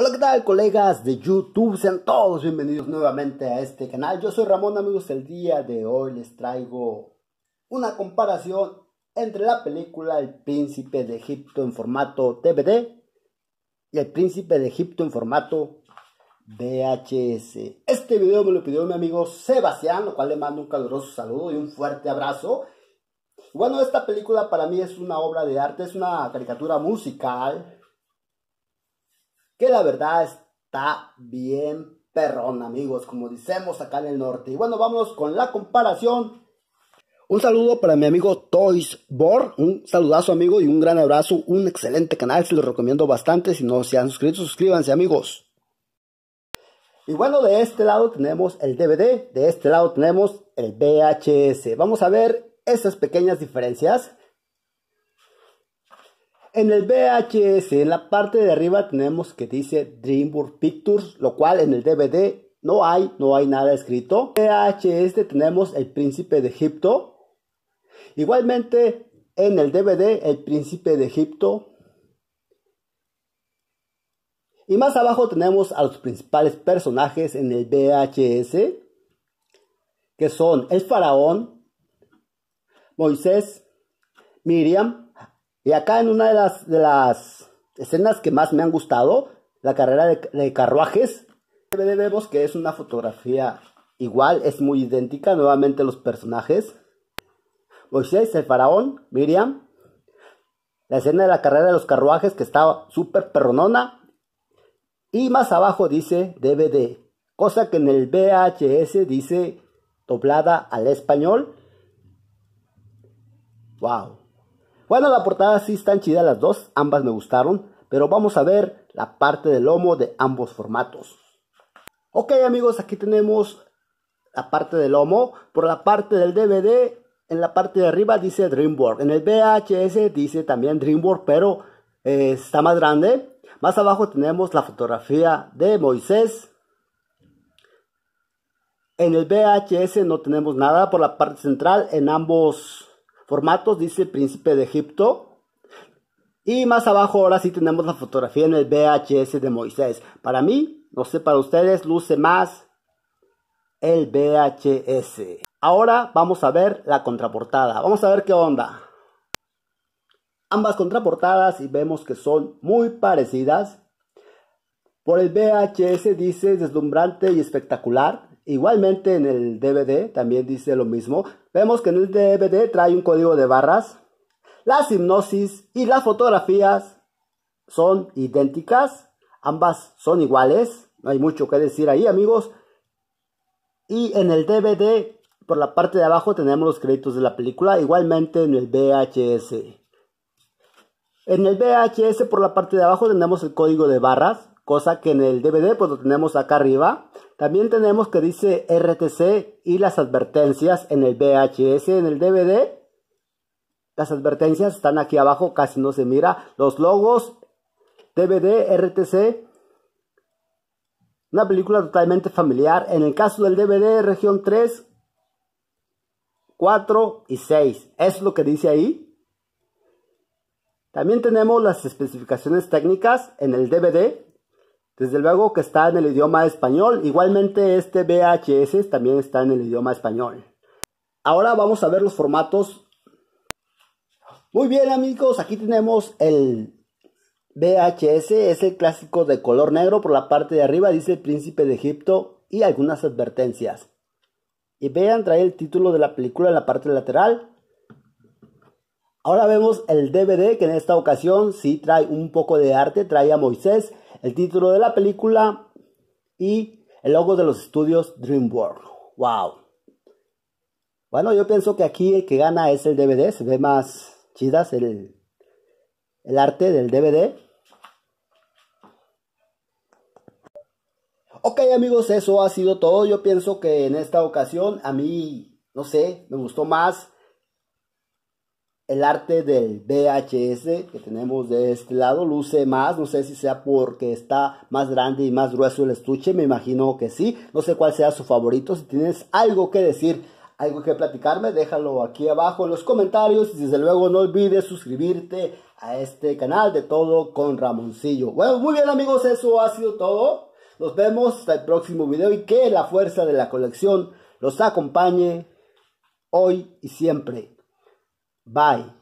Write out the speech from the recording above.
Hola, ¿qué tal colegas de YouTube? Sean todos bienvenidos nuevamente a este canal. Yo soy Ramón, amigos. El día de hoy les traigo una comparación entre la película El Príncipe de Egipto en formato DVD y El Príncipe de Egipto en formato VHS. Este video me lo pidió mi amigo Sebastián, lo cual le mando un caluroso saludo y un fuerte abrazo. Bueno, esta película para mí es una obra de arte, es una caricatura musical que la verdad está bien perrón, amigos, como decimos acá en el norte. Y bueno, vamos con la comparación. Un saludo para mi amigo Toys Bor, un saludazo amigo y un gran abrazo, un excelente canal, se lo recomiendo bastante, si no se han suscrito, suscríbanse amigos. Y bueno, de este lado tenemos el DVD, de este lado tenemos el VHS. Vamos a ver esas pequeñas diferencias. En el VHS, en la parte de arriba tenemos que dice DreamWorks Pictures, lo cual en el DVD no hay, no hay nada escrito. En el VHS tenemos El Príncipe de Egipto. Igualmente en el DVD El Príncipe de Egipto. Y más abajo tenemos a los principales personajes en el VHS, que son el faraón, Moisés, Miriam, y acá en una de las, de las escenas que más me han gustado, la carrera de, de carruajes, vemos que es una fotografía igual, es muy idéntica, nuevamente los personajes. Moisés, el faraón, Miriam, la escena de la carrera de los carruajes que está súper perronona. Y más abajo dice DVD, cosa que en el VHS dice doblada al español. ¡Wow! Bueno, la portada sí están chidas las dos, ambas me gustaron, pero vamos a ver la parte del lomo de ambos formatos. Ok amigos, aquí tenemos la parte del lomo, por la parte del DVD, en la parte de arriba dice DreamWorks, en el VHS dice también DreamWorks, pero eh, está más grande. Más abajo tenemos la fotografía de Moisés. En el VHS no tenemos nada por la parte central, en ambos formatos, dice el príncipe de Egipto. Y más abajo ahora sí tenemos la fotografía en el VHS de Moisés. Para mí, no sé, para ustedes luce más el VHS. Ahora vamos a ver la contraportada. Vamos a ver qué onda. Ambas contraportadas y vemos que son muy parecidas. Por el VHS dice deslumbrante y espectacular. Igualmente en el DVD también dice lo mismo. Vemos que en el DVD trae un código de barras. Las hipnosis y las fotografías son idénticas. Ambas son iguales. No hay mucho que decir ahí amigos. Y en el DVD por la parte de abajo tenemos los créditos de la película, igualmente en el VHS. En el VHS por la parte de abajo tenemos el código de barras, cosa que en el DVD pues lo tenemos acá arriba. También tenemos que dice RTC y las advertencias en el VHS, en el DVD. Las advertencias están aquí abajo, casi no se mira. Los logos, DVD, RTC. Una película totalmente familiar. En el caso del DVD, región 3, 4 y 6. Es lo que dice ahí. También tenemos las especificaciones técnicas en el DVD. Desde luego que está en el idioma español, igualmente este VHS también está en el idioma español. Ahora vamos a ver los formatos. Muy bien amigos, aquí tenemos el VHS, es el clásico de color negro, por la parte de arriba dice el Príncipe de Egipto y algunas advertencias. Y vean, trae el título de la película en la parte lateral. Ahora vemos el DVD que en esta ocasión sí trae un poco de arte, trae a Moisés el título de la película y el logo de los estudios DreamWorks. ¡Wow! Bueno, yo pienso que aquí el que gana es el DVD, se ve más chidas el, el arte del DVD. Ok amigos, eso ha sido todo. Yo pienso que en esta ocasión a mí, no sé, me gustó más el arte del BHS que tenemos de este lado luce más, no sé si sea porque está más grande y más grueso el estuche, me imagino que sí, no sé cuál sea su favorito, si tienes algo que decir, algo que platicarme, déjalo aquí abajo en los comentarios y desde luego no olvides suscribirte a este canal de todo con Ramoncillo. Bueno, muy bien amigos, eso ha sido todo, nos vemos hasta el próximo video y que la fuerza de la colección los acompañe hoy y siempre. Bye.